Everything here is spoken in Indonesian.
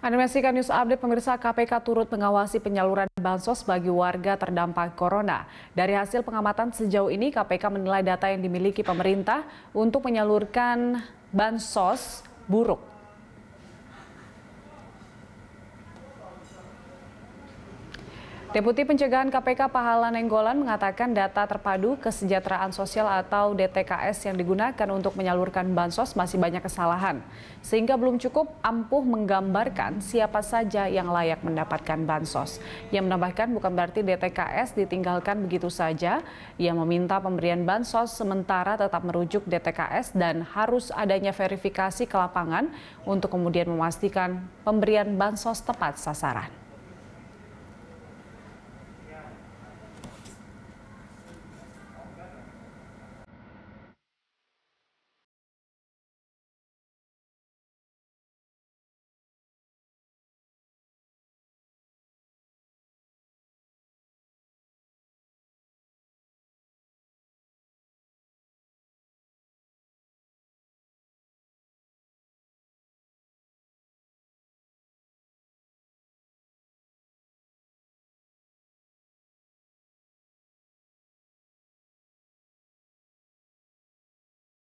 Anda news update pemirsa KPK turut mengawasi penyaluran bansos bagi warga terdampak corona. Dari hasil pengamatan sejauh ini KPK menilai data yang dimiliki pemerintah untuk menyalurkan bansos buruk. Deputi Pencegahan KPK Pahala Nenggolan mengatakan data terpadu kesejahteraan sosial atau DTKS yang digunakan untuk menyalurkan bansos masih banyak kesalahan. Sehingga belum cukup ampuh menggambarkan siapa saja yang layak mendapatkan bansos. Ia menambahkan bukan berarti DTKS ditinggalkan begitu saja. Ia meminta pemberian bansos sementara tetap merujuk DTKS dan harus adanya verifikasi ke lapangan untuk kemudian memastikan pemberian bansos tepat sasaran.